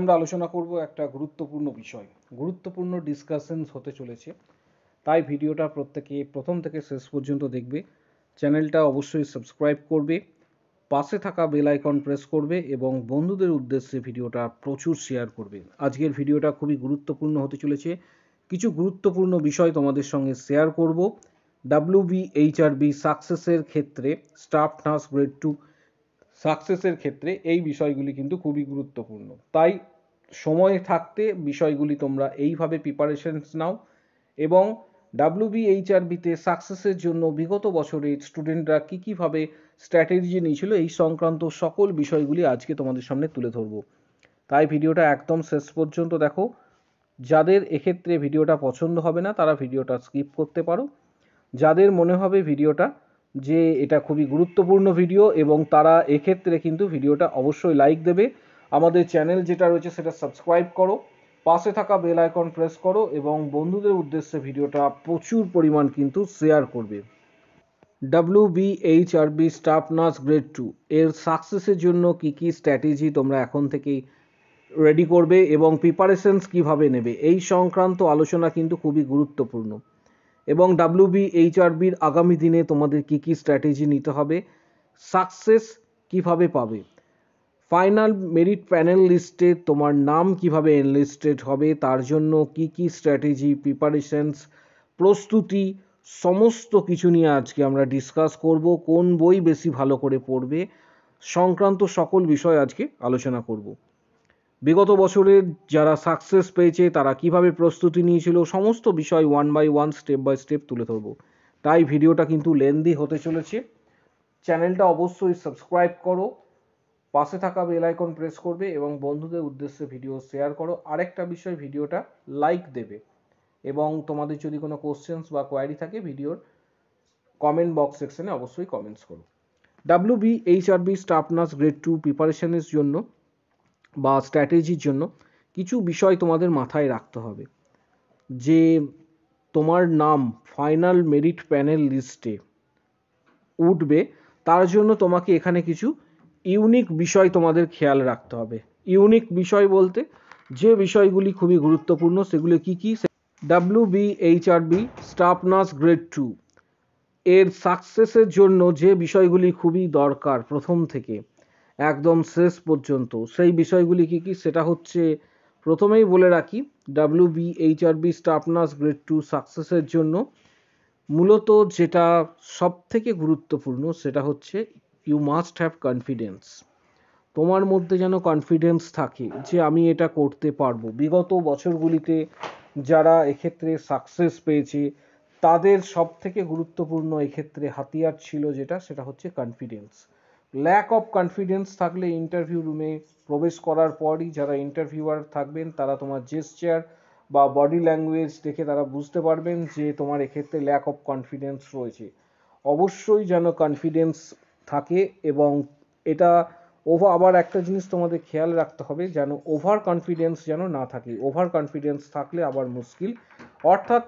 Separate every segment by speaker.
Speaker 1: আমরা আলোচনা করব একটা গুরুত্বপূর্ণ বিষয় গুরুত্বপূর্ণ ডিসকাশন হতে চলেছে তাই ভিডিওটা প্রত্যেকে প্রথম থেকে শেষ পর্যন্ত দেখবে চ্যানেলটা অবশ্যই সাবস্ক্রাইব করবে পাশে থাকা বেল আইকন প্রেস করবে এবং বন্ধুদের উদ্দেশ্যে ভিডিওটা প্রচুর শেয়ার করবে আজকের ভিডিওটা খুবই গুরুত্বপূর্ণ হতে চলেছে কিছু গুরুত্বপূর্ণ বিষয় তোমাদের সঙ্গে শেয়ার করব ডাব্লিউ বি বি সাকসেসের ক্ষেত্রে স্টাফ নার্স গ্রেড টু সাকসেসের ক্ষেত্রে এই বিষয়গুলি কিন্তু খুবই গুরুত্বপূর্ণ তাই সময় থাকতে বিষয়গুলি তোমরা এইভাবে প্রিপারেশনস নাও এবং ডাব্লিউ বিতে সাকসেসের জন্য বিগত বছরে স্টুডেন্টরা কী কীভাবে স্ট্র্যাটেজি নিয়েছিল এই সংক্রান্ত সকল বিষয়গুলি আজকে তোমাদের সামনে তুলে ধরব তাই ভিডিওটা একদম শেষ পর্যন্ত দেখো যাদের এক্ষেত্রে ভিডিওটা পছন্দ হবে না তারা ভিডিওটা স্কিপ করতে পারো যাদের মনে হবে ভিডিওটা যে এটা খুবই গুরুত্বপূর্ণ ভিডিও এবং তারা এক্ষেত্রে কিন্তু ভিডিওটা অবশ্যই লাইক দেবে আমাদের চ্যানেল যেটা রয়েছে সেটা সাবস্ক্রাইব করো পাশে থাকা বেল আইকন প্রেস করো এবং বন্ধুদের উদ্দেশ্যে ভিডিওটা প্রচুর পরিমাণ কিন্তু শেয়ার করবে B R B staff nurse grade two এর সাকসেসের জন্য কি কি স্ট্র্যাটেজি তোমরা এখন থেকেই রেডি করবে এবং প্রিপারেশনস কিভাবে নেবে এই সংক্রান্ত আলোচনা কিন্তু খুবই গুরুত্বপূর্ণ এবং বি আর বির আগামী দিনে তোমাদের কি কি স্ট্র্যাটেজি নিতে হবে সাকসেস কিভাবে পাবে ফাইনাল মেরিট প্যানেল লিস্টে তোমার নাম কিভাবে এনলিস্টেড হবে তার জন্য কি কি স্ট্র্যাটেজি প্রিপারেশনস প্রস্তুতি সমস্ত কিছু নিয়ে আজকে আমরা ডিসকাস করব কোন বই বেশি ভালো করে পড়বে সংক্রান্ত সকল বিষয় আজকে আলোচনা করব বিগত বছরের যারা সাকসেস পেয়েছে তারা কিভাবে প্রস্তুতি নিয়েছিল সমস্ত বিষয় one by one step by step তুলে ধরব তাই ভিডিওটা কিন্তু লেন্দি হতে চলেছে চ্যানেলটা অবশ্যই সাবস্ক্রাইব করো পাশে থাকা বেল আইকন প্রেস করবে এবং বন্ধুদের উদ্দেশ্যে ভিডিও শেয়ার করো আরেকটা বিষয় ভিডিওটা লাইক দেবে এবং তোমাদের যদি কোনো কোশ্চেন্স বা কোয়ারি থাকে ভিডিওর কমেন্ট বক্স সেকশনে অবশ্যই কমেন্টস করো W B H R staff nurse grade two প্রিপারেশনের জন্য বা স্ট্র্যাটেজির জন্য কিছু বিষয় তোমাদের মাথায় রাখতে হবে যে তোমার নাম ফাইনাল মেরিট প্যানেল লিস্টে উঠবে তার জন্য তোমাকে এখানে কিছু ইউনিক বিষয় তোমাদের খেয়াল রাখতে হবে ইউনিক বিষয় বলতে যে বিষয়গুলি খুবই গুরুত্বপূর্ণ সেগুলো কি কি W B H R B staff nurse grade two এর সাকসেসের জন্য যে বিষয়গুলি খুবই দরকার প্রথম থেকে একদম শেষ পর্যন্ত সেই বিষয়গুলি কি কি সেটা হচ্ছে প্রথমেই বলে রাখি W B H R B staff nurse grade two সাকসেসের জন্য মূলত যেটা সব থেকে গুরুত্বপূর্ণ সেটা হচ্ছে ইউ মাস্ট হ্যাভ কনফিডেন্স তোমার মধ্যে যেন কনফিডেন্স থাকে যে আমি এটা করতে পারবো বিগত বছরগুলিতে যারা এক্ষেত্রে সাকসেস পেয়েছে তাদের সব থেকে গুরুত্বপূর্ণ এক্ষেত্রে হাতিয়ার ছিল যেটা সেটা হচ্ছে কনফিডেন্স ল্যাক অফ কনফিডেন্স থাকলে ইন্টারভিউ রুমে প্রবেশ করার পরই যারা ইন্টারভিউয়ার থাকবেন তারা তোমার জেস্টার বা বডি ল্যাঙ্গুয়েজ দেখে তারা বুঝতে পারবেন যে তোমার এক্ষেত্রে ল্যাক অফ কনফিডেন্স রয়েছে অবশ্যই যেন কনফিডেন্স থাকে এবং এটা ওভার আবার একটা জিনিস তোমাদের খেয়াল রাখতে হবে যেন ওভার কনফিডেন্স যেন না থাকে ওভার কনফিডেন্স থাকলে আবার মুশকিল অর্থাৎ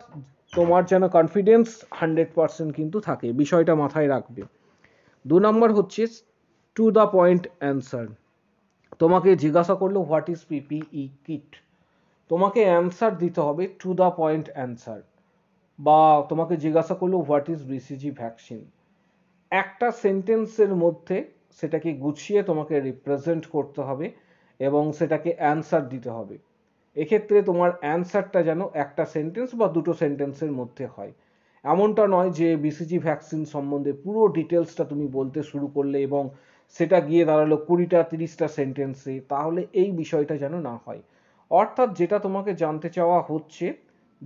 Speaker 1: তোমার যেন কনফিডেন্স হান্ড্রেড পারসেন্ট কিন্তু থাকে বিষয়টা মাথায় রাখবে দু নম্বর হচ্ছে টু দ্য পয়েন্ট অ্যান্সার তোমাকে জিজ্ঞাসা করলো হোয়াট ইজ পিপিই কিট তোমাকে অ্যান্সার দিতে হবে টু দ্য পয়েন্ট অ্যান্সার বা তোমাকে জিজ্ঞাসা করলো হোয়াট ইজ বিসিজি ভ্যাকসিন একটা সেন্টেন্সের মধ্যে সেটাকে গুছিয়ে তোমাকে রিপ্রেজেন্ট করতে হবে এবং সেটাকে অ্যান্সার দিতে হবে এক্ষেত্রে তোমার অ্যান্সারটা যেন একটা সেন্টেন্স বা দুটো সেন্টেন্সের মধ্যে হয় এমনটা নয় যে বিসিজি ভ্যাকসিন সম্বন্ধে পুরো ডিটেলসটা তুমি বলতে শুরু করলে এবং সেটা গিয়ে দাঁড়ালো কুড়িটা তিরিশটা সেন্টেন্সে তাহলে এই বিষয়টা যেন না হয় অর্থাৎ যেটা তোমাকে জানতে চাওয়া হচ্ছে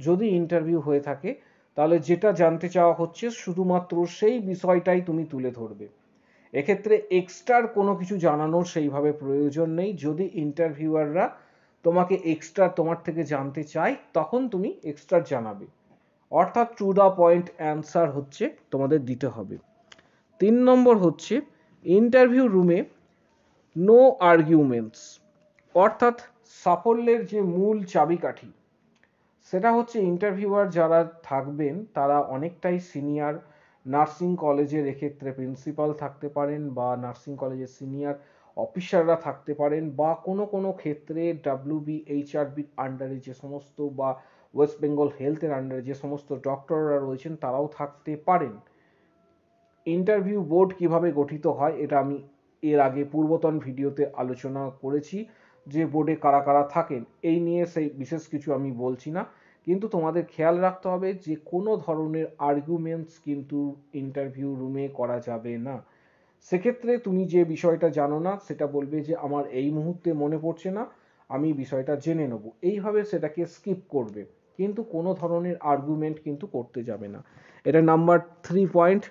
Speaker 1: যদি ইন্টারভিউ হয়ে থাকে তাহলে যেটা জানতে চাওয়া হচ্ছে শুধুমাত্র সেই বিষয়টাই তুমি তুলে ধরবে এক্ষেত্রে এক্সট্রার কোনো কিছু জানানোর সেইভাবে প্রয়োজন নেই যদি ইন্টারভিউয়াররা তোমাকে এক্সট্রা তোমার থেকে জানতে চায় তখন তুমি এক্সট্রা জানাবে অর্থাৎ টু দ্য পয়েন্ট অ্যান্সার হচ্ছে তোমাদের দিতে হবে তিন নম্বর হচ্ছে ইন্টারভিউ রুমে নো আর্গুমেন্টস অর্থাৎ সাফল্যের যে মূল চাবিকাঠি সেটা হচ্ছে ইন্টারভিউয়ার যারা থাকবেন তারা অনেকটাই সিনিয়র নার্সিং কলেজের এক্ষেত্রে প্রিন্সিপাল থাকতে পারেন বা নার্সিং কলেজের সিনিয়র অফিসাররা থাকতে পারেন বা কোনো কোনো ক্ষেত্রে ডাব্লিউবি এইচআরবির আন্ডারে যে সমস্ত বা ওয়েস্ট বেঙ্গল হেলথের আন্ডারে যে সমস্ত ডক্টররা রয়েছেন তারাও থাকতে পারেন ইন্টারভিউ বোর্ড কিভাবে গঠিত হয় এটা আমি এর আগে পূর্বতন ভিডিওতে আলোচনা করেছি যে বোর্ডে কারা কারা থাকেন এই নিয়ে সেই বিশেষ কিছু আমি বলছি না কিন্তু তোমাদের খেয়াল রাখতে হবে যে কোনো ধরনের আর্গুমেন্টস কিন্তু ইন্টারভিউ রুমে করা যাবে না সেক্ষেত্রে তুমি যে বিষয়টা জানো না সেটা বলবে যে আমার এই মুহূর্তে মনে পড়ছে না আমি বিষয়টা জেনে নেব এইভাবে সেটাকে স্কিপ করবে কিন্তু কোনো ধরনের আর্গুমেন্ট কিন্তু করতে যাবে না এটা নাম্বার থ্রি পয়েন্ট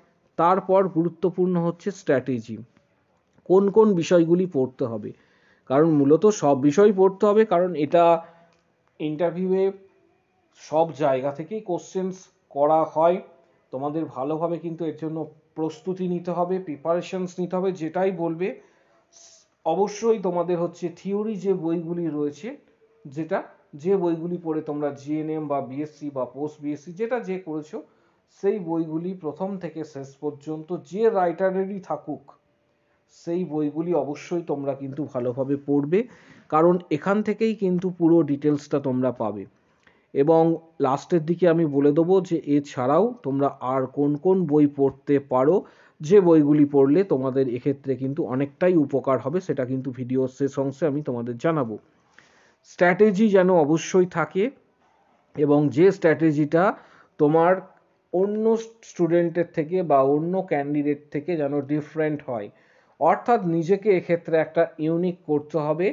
Speaker 1: তারপর গুরুত্বপূর্ণ হচ্ছে স্ট্র্যাটেজি কোন কোন বিষয়গুলি পড়তে হবে কারণ মূলত সব বিষয় পড়তে হবে কারণ এটা ইন্টারভিউয়ে সব জায়গা থেকেই কোশ্চেন্স করা হয় তোমাদের ভালোভাবে কিন্তু এর জন্য প্রস্তুতি নিতে হবে প্রিপারেশনস নিতে হবে যেটাই বলবে অবশ্যই তোমাদের হচ্ছে থিওরি যে বইগুলি রয়েছে যেটা যে বইগুলি পড়ে তোমরা জিএনএম বা বিএসসি বা পোস্ট বিএসসি যেটা যে করেছো সেই বইগুলি প্রথম থেকে শেষ পর্যন্ত যে রাইটারেরই থাকুক সেই বইগুলি অবশ্যই তোমরা কিন্তু ভালোভাবে পড়বে কারণ এখান থেকেই কিন্তু পুরো ডিটেলসটা তোমরা পাবে এবং লাস্টের দিকে আমি বলে দেবো যে এছাড়াও তোমরা আর কোন কোন বই পড়তে পারো যে বইগুলি পড়লে তোমাদের এক্ষেত্রে কিন্তু অনেকটাই উপকার হবে সেটা কিন্তু ভিডিও শেষ অংশে আমি তোমাদের জানাবো স্ট্র্যাটেজি যেন অবশ্যই থাকে এবং যে স্ট্র্যাটেজিটা তোমার অন্য স্টুডেন্টের থেকে বা অন্য ক্যান্ডিডেট থেকে যেন ডিফারেন্ট হয় অর্থাৎ নিজেকে এক্ষেত্রে একটা ইউনিক করতে হবে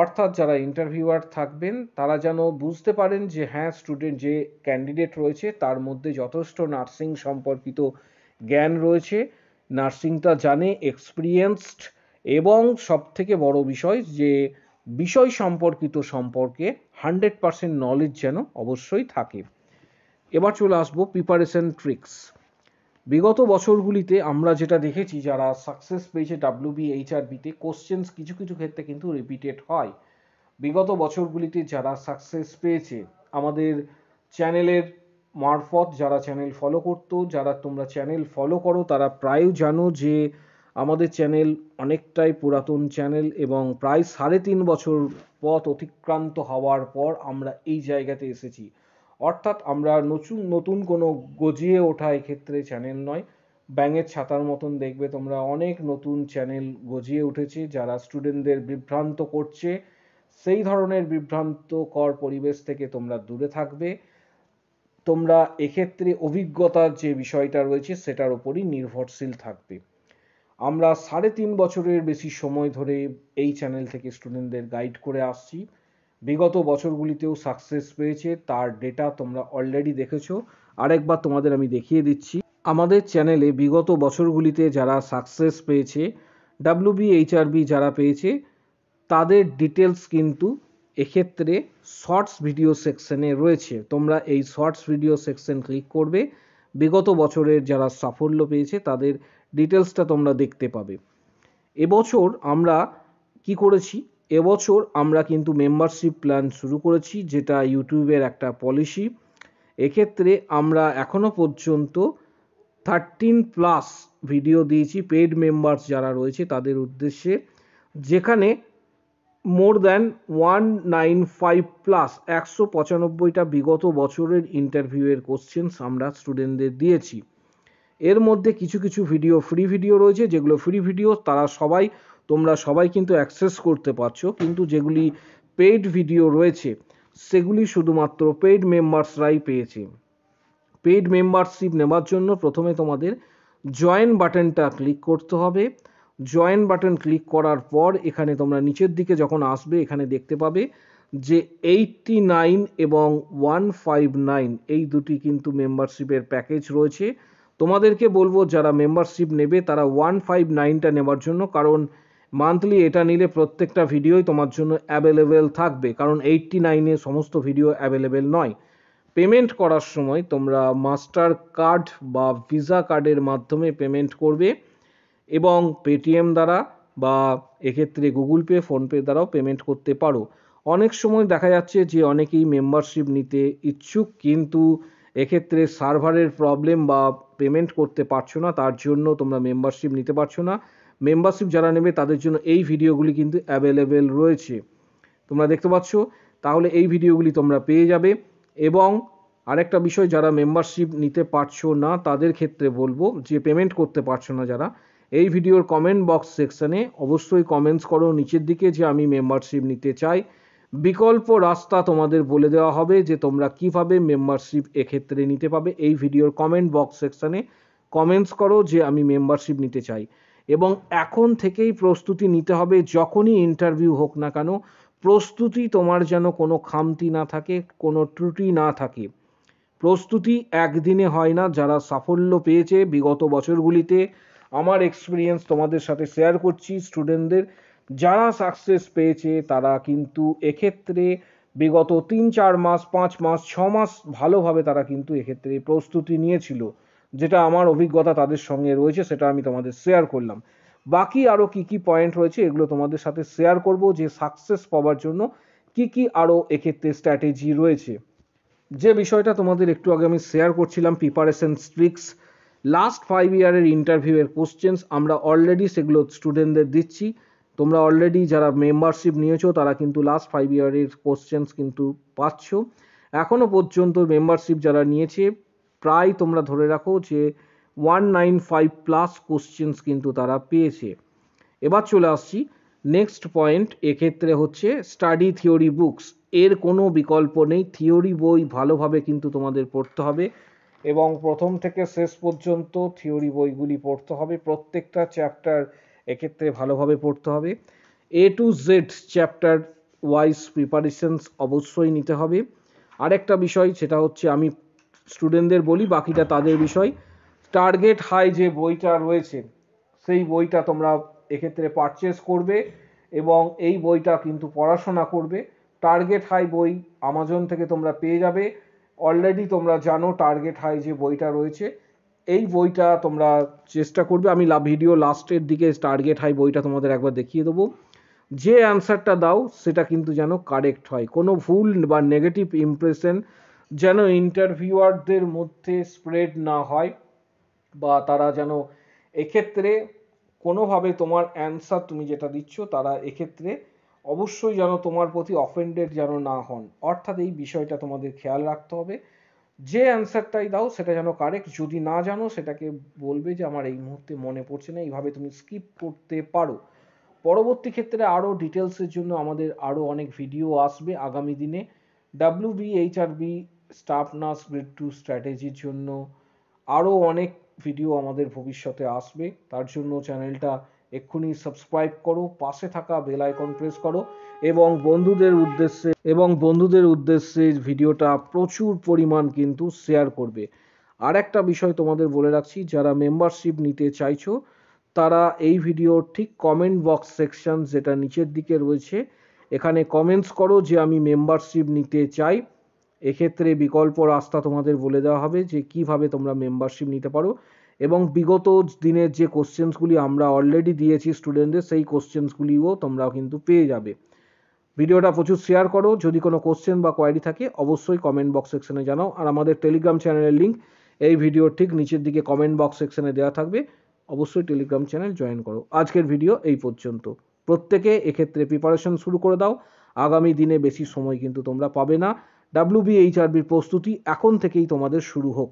Speaker 1: অর্থাৎ যারা ইন্টারভিউয়ার থাকবেন তারা যেন বুঝতে পারেন যে হ্যাঁ স্টুডেন্ট যে ক্যান্ডিডেট রয়েছে তার মধ্যে যথেষ্ট নার্সিং সম্পর্কিত জ্ঞান রয়েছে নার্সিংটা জানে এক্সপিরিয়েন্সড এবং সবথেকে বড় বিষয় যে বিষয় সম্পর্কিত সম্পর্কে হান্ড্রেড পারসেন্ট নলেজ যেন অবশ্যই থাকে এবার চলে আসবো প্রিপারেশন ট্রিক্স বিগত বছরগুলিতে আমরা যেটা দেখেছি যারা সাকসেস পেয়েছে ডাব্লিউ বি বিতে কোশ্চেন্স কিছু কিছু ক্ষেত্রে কিন্তু রিপিটেড হয় বিগত বছরগুলিতে যারা সাকসেস পেয়েছে আমাদের চ্যানেলের মারফত যারা চ্যানেল ফলো করতো যারা তোমরা চ্যানেল ফলো করো তারা প্রায় জানো যে আমাদের চ্যানেল অনেকটাই পুরাতন চ্যানেল এবং প্রায় সাড়ে তিন বছর পথ অতিক্রান্ত হওয়ার পর আমরা এই জায়গাতে এসেছি অর্থাৎ আমরা নতুন নতুন কোনো গজিয়ে ওঠা এক্ষেত্রে চ্যানেল নয় ব্যাঙের ছাতার মতন দেখবে তোমরা অনেক নতুন চ্যানেল গজিয়ে উঠেছে যারা স্টুডেন্টদের বিভ্রান্ত করছে সেই ধরনের বিভ্রান্তকর পরিবেশ থেকে তোমরা দূরে থাকবে তোমরা এক্ষেত্রে অভিজ্ঞতার যে বিষয়টা রয়েছে সেটার উপরই নির্ভরশীল থাকবে আমরা সাড়ে তিন বছরের বেশি সময় ধরে এই চ্যানেল থেকে স্টুডেন্টদের গাইড করে আসছি বিগত বছরগুলিতেও সাকসেস পেয়েছে তার ডেটা তোমরা অলরেডি দেখেছো আরেকবার তোমাদের আমি দেখিয়ে দিচ্ছি আমাদের চ্যানেলে বিগত বছরগুলিতে যারা সাকসেস পেয়েছে ডাব্লুবিএইচআরবি যারা পেয়েছে তাদের ডিটেলস কিন্তু এক্ষেত্রে শর্টস ভিডিও সেকশনে রয়েছে তোমরা এই শর্টস ভিডিও সেকশন ক্লিক করবে বিগত বছরের যারা সাফল্য পেয়েছে তাদের ডিটেলসটা তোমরা দেখতে পাবে এবছর আমরা কি করেছি এবছর আমরা কিন্তু মেম্বারশিপ প্ল্যান শুরু করেছি যেটা ইউটিউবের একটা পলিসি এক্ষেত্রে আমরা এখনও পর্যন্ত থার্টিন প্লাস ভিডিও দিয়েছি পেড মেম্বার্স যারা রয়েছে তাদের উদ্দেশ্যে যেখানে more than one nine five plus একশো পঁচানব্বইটা বিগত বছরের ইন্টারভিউয়ের কোশ্চেন্স আমরা স্টুডেন্টদের দিয়েছি এর মধ্যে কিছু কিছু ভিডিও ফ্রি ভিডিও রয়েছে যেগুলো ফ্রি ভিডিও তারা সবাই তোমরা সবাই কিন্তু অ্যাক্সেস করতে পারছো কিন্তু যেগুলি পেইড ভিডিও রয়েছে সেগুলি শুধুমাত্র পেইড মেম্বার্সরাই পেয়েছে পেইড মেম্বারশিপ নেওয়ার জন্য প্রথমে তোমাদের জয়েন বাটনটা ক্লিক করতে হবে জয়েন বাটন ক্লিক করার পর এখানে তোমরা নিচের দিকে যখন আসবে এখানে দেখতে পাবে যে এইটটি নাইন এবং ওয়ান ফাইভ নাইন এই দুটি কিন্তু মেম্বারশিপের প্যাকেজ রয়েছে তোমাদেরকে বলবো যারা মেম্বারশিপ নেবে তারা ওয়ান ফাইভ নাইনটা নেওয়ার জন্য কারণ মান্থলি এটা নিলে প্রত্যেকটা ভিডিওই তোমার জন্য অ্যাভেলেবেল থাকবে কারণ এইটটি নাইনে সমস্ত ভিডিও অ্যাভেলেবেল নয় পেমেন্ট করার সময় তোমরা মাস্টার কার্ড বা ভিসা কার্ডের মাধ্যমে পেমেন্ট করবে এবং পেটিএম দ্বারা বা এক্ষেত্রে গুগল পে ফোনপে দ্বারাও পেমেন্ট করতে পারো অনেক সময় দেখা যাচ্ছে যে অনেকেই মেম্বারশিপ নিতে ইচ্ছুক কিন্তু এক্ষেত্রে সার্ভারের প্রবলেম বা পেমেন্ট করতে পারছো না তার জন্য তোমরা মেম্বারশিপ নিতে পারছো না মেম্বারশিপ যারা নেবে তাদের জন্য এই ভিডিওগুলি কিন্তু অ্যাভেলেবেল রয়েছে তোমরা দেখতে পাচ্ছ তাহলে এই ভিডিওগুলি তোমরা পেয়ে যাবে এবং আরেকটা বিষয় যারা মেম্বারশিপ নিতে পারছো না তাদের ক্ষেত্রে বলবো যে পেমেন্ট করতে পারছো না যারা এই ভিডিওর কমেন্ট বক্স সেকশানে অবশ্যই কমেন্টস করো নিচের দিকে যে আমি মেম্বারশিপ নিতে চাই বিকল্প রাস্তা তোমাদের বলে দেওয়া হবে যে তোমরা কিভাবে মেম্বারশিপ এক্ষেত্রে নিতে পাবে এই ভিডিওর কমেন্ট বক্স সেকশানে কমেন্টস করো যে আমি মেম্বারশিপ নিতে চাই এবং এখন থেকেই প্রস্তুতি নিতে হবে যখনই ইন্টারভিউ হোক না কেন প্রস্তুতি তোমার যেন কোনো খামতি না থাকে কোনো ত্রুটি না থাকে প্রস্তুতি একদিনে হয় না যারা সাফল্য পেয়েছে বিগত বছরগুলিতে আমার এক্সপিরিয়েন্স তোমাদের সাথে শেয়ার করছি স্টুডেন্টদের যারা সাকসেস পেয়েছে তারা কিন্তু এক্ষেত্রে বিগত তিন চার মাস পাঁচ মাস ছ মাস ভালোভাবে তারা কিন্তু এক্ষেত্রে প্রস্তুতি নিয়েছিল যেটা আমার অভিজ্ঞতা তাদের সঙ্গে রয়েছে সেটা আমি তোমাদের শেয়ার করলাম বাকি আরও কি কি পয়েন্ট রয়েছে এগুলো তোমাদের সাথে শেয়ার করব যে সাকসেস পাওয়ার জন্য কি কি আরও এক্ষেত্রে স্ট্র্যাটেজি রয়েছে যে বিষয়টা তোমাদের একটু আগে আমি শেয়ার করছিলাম প্রিপারেশন স্ট্রিক্স লাস্ট ফাইভ ইয়ারের ইন্টারভিউয়ের কোশ্চেন্স আমরা অলরেডি সেগুলো স্টুডেন্টদের দিচ্ছি তোমরা অলরেডি যারা মেম্বারশিপ নিয়েছো তারা কিন্তু লাস্ট ফাইভ ইয়ারের কোশ্চেন্স কিন্তু পাচ্ছ এখনও পর্যন্ত মেম্বারশিপ যারা নিয়েছে প্রায় তোমরা ধরে রাখো যে one nine five plus questions কিন্তু তারা পেয়েছে এবার চলে আসছি নেক্সট পয়েন্ট এক্ষেত্রে হচ্ছে স্টাডি থিওরি বুকস এর কোনো বিকল্প নেই থিওরি বই ভালোভাবে কিন্তু তোমাদের পড়তে হবে এবং প্রথম থেকে শেষ পর্যন্ত থিওরি বইগুলি পড়তে হবে প্রত্যেকটা চ্যাপ্টার এক্ষেত্রে ভালোভাবে পড়তে হবে A to Z chapter wise preparations অবশ্যই নিতে হবে আরেকটা বিষয় সেটা হচ্ছে আমি স্টুডেন্টদের বলি বাকিটা তাদের বিষয় টার্গেট হাই যে বইটা রয়েছে সেই বইটা তোমরা এক্ষেত্রে পারচেস করবে এবং এই বইটা কিন্তু পড়াশোনা করবে টার্গেট হাই বই আমাজন থেকে তোমরা পেয়ে যাবে অলরেডি তোমরা জানো টার্গেট হাই যে বইটা রয়েছে এই বইটা তোমরা চেষ্টা করবে আমি ভিডিও লাস্টের দিকে টার্গেট হাই বইটা তোমাদের একবার দেখিয়ে দেবো যে অ্যান্সারটা দাও সেটা কিন্তু যেন কারেক্ট হয় কোনো ভুল বা নেগেটিভ ইমপ্রেশন যেন ইন্টারভিউয়ারদের মধ্যে স্প্রেড না হয় বা তারা যেন এক্ষেত্রে কোনোভাবে তোমার অ্যান্সার তুমি যেটা দিচ্ছ তারা এক্ষেত্রে অবশ্যই যেন তোমার প্রতি অফেন্ডেড যেন না হন অর্থাৎ এই বিষয়টা তোমাদের খেয়াল রাখতে হবে যে অ্যান্সারটাই দাও সেটা যেন কারেক্ট যদি না জানো সেটাকে বলবে যে আমার এই মুহূর্তে মনে পড়ছে না এইভাবে তুমি স্কিপ করতে পারো পরবর্তী ক্ষেত্রে আরও ডিটেলসের জন্য আমাদের আরও অনেক ভিডিও আসবে আগামী দিনে W B H R B staff nurse grade two স্ট্র্যাটেজির জন্য আরও অনেক ভিডিও আমাদের ভবিষ্যতে আসবে তার জন্য চ্যানেলটা এক্ষুনি সাবস্ক্রাইব করো পাশে থাকা বেল আইকন প্রেস করো এবং বন্ধুদের উদ্দেশ্যে এবং বন্ধুদের উদ্দেশ্যে ভিডিওটা প্রচুর পরিমাণ কিন্তু শেয়ার করবে আর একটা বিষয় তোমাদের বলে রাখছি যারা মেম্বারশিপ নিতে চাইছো তারা এই ভিডিওর ঠিক কমেন্ট বক্স সেকশন যেটা নিচের দিকে রয়েছে এখানে কমেন্টস করো যে আমি মেম্বারশিপ নিতে চাই এক্ষেত্রে বিকল্প রাস্তা তোমাদের বলে দেওয়া হবে যে কিভাবে তোমরা মেম্বারশিপ নিতে পারো এবং বিগত দিনের যে কোশ্চেন্সগুলি আমরা অলরেডি দিয়েছি স্টুডেন্টদের সেই কোশ্চেন্সগুলিও তোমরাও কিন্তু পেয়ে যাবে ভিডিওটা প্রচুর শেয়ার করো যদি কোনো কোশ্চেন বা কোয়ারি থাকে অবশ্যই কমেন্ট বক্স সেকশনে জানাও আর আমাদের টেলিগ্রাম চ্যানেলের লিঙ্ক এই ভিডিওর ঠিক নিচের দিকে কমেন্ট বক্স সেকশনে দেওয়া থাকবে অবশ্যই টেলিগ্রাম চ্যানেল জয়েন করো আজকের ভিডিও এই পর্যন্ত প্রত্যেকে এক্ষেত্রে প্রিপারেশন শুরু করে দাও আগামী দিনে বেশি সময় কিন্তু তোমরা পাবে না ডাব্লিউবিএইচআরবির প্রস্তুতি এখন থেকেই তোমাদের শুরু হোক